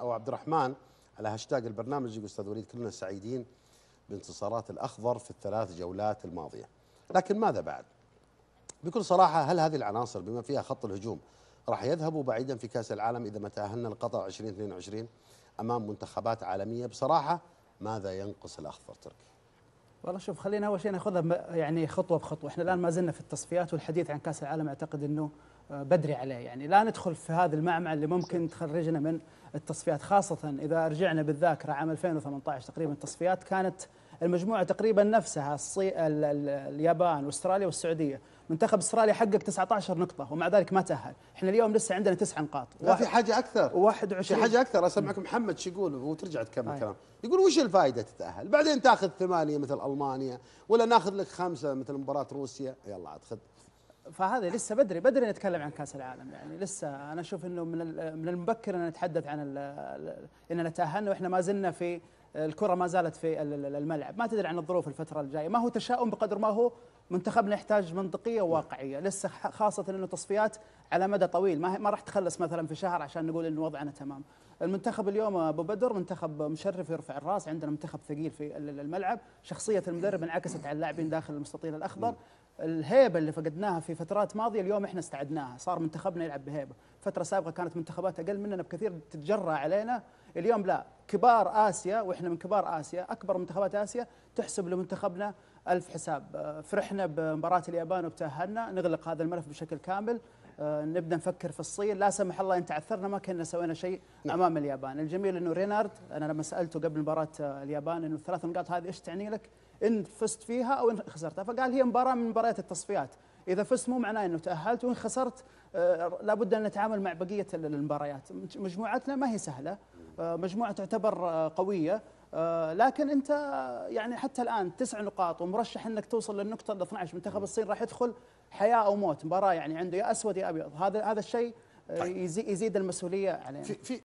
او عبد الرحمن على هاشتاج البرنامج يقول استاذ وليد كلنا سعيدين بانتصارات الاخضر في الثلاث جولات الماضيه لكن ماذا بعد؟ بكل صراحه هل هذه العناصر بما فيها خط الهجوم راح يذهبوا بعيدا في كاس العالم اذا ما تاهلنا لقطر 2022 امام منتخبات عالميه بصراحه ماذا ينقص الاخضر تركي؟ والله شوف خلينا اول شيء ناخذها يعني خطوه بخطوه، احنا الان ما زلنا في التصفيات والحديث عن كاس العالم اعتقد انه آه، بدري عليه يعني لا ندخل في هذا المعمعة اللي ممكن تخرجنا من التصفيات خاصة إذا رجعنا بالذاكرة عام 2018 تقريبا التصفيات كانت المجموعه تقريبا نفسها الصي... اليابان واستراليا والسعوديه منتخب استراليا حقق 19 نقطة ومع ذلك ما تأهل، احنا اليوم لسه عندنا تسع نقاط. لا في حاجة أكثر. 21 في حاجة أكثر أسمعك محمد شو يقول وترجع تكمل آه. كلام، يقول وش الفائدة تتأهل؟ بعدين تاخذ ثمانية مثل ألمانيا ولا ناخذ لك خمسة مثل مباراة روسيا، يلا عاد خذ. فهذا لسه بدري بدري نتكلم عن كاس العالم يعني لسه انا اشوف انه من من المبكر ان نتحدث عن اننا تاهلنا واحنا ما زلنا في الكره ما زالت في الملعب ما تدري عن الظروف الفتره الجايه ما هو تشاؤم بقدر ما هو منتخبنا يحتاج منطقيه وواقعيه لسه خاصه انه تصفيات على مدى طويل ما ما راح تخلص مثلا في شهر عشان نقول ان وضعنا تمام المنتخب اليوم ابو بدر منتخب مشرف يرفع الراس عندنا منتخب ثقيل في الملعب شخصيه المدرب انعكست على اللاعبين داخل المستطيل الاخضر الهيبه اللي فقدناها في فترات ماضيه اليوم احنا استعدناها صار منتخبنا يلعب بهيبه فتره سابقه كانت منتخبات اقل مننا بكثير تتجرى علينا اليوم لا كبار اسيا واحنا من كبار اسيا اكبر منتخبات اسيا تحسب لمنتخبنا ألف حساب آه، فرحنا بمباراة اليابان وتأهلنا نغلق هذا الملف بشكل كامل آه، نبدا نفكر في الصين لا سمح الله ان تعثرنا ما كنا سوينا شيء نعم. امام اليابان الجميل انه رينارد انا لما سالته قبل مباراه آه، اليابان انه الثلاث نقاط هذه ايش تعني لك ان فزت فيها او ان خسرتها فقال هي مباراه من مباريات التصفيات اذا فزت مو معناه انه تاهلت وان خسرت لابد ان نتعامل مع بقيه المباريات مجموعتنا ما هي سهله مجموعه تعتبر قويه آه، لكن انت يعني حتى الان تسع نقاط ومرشح انك توصل للنقطه ال 12 منتخب الصين راح يدخل حياه او موت مباراه يعني عنده يا اسود يا ابيض هذا هذا الشيء آه، طيب. يزيد المسؤوليه علينا يعني. في في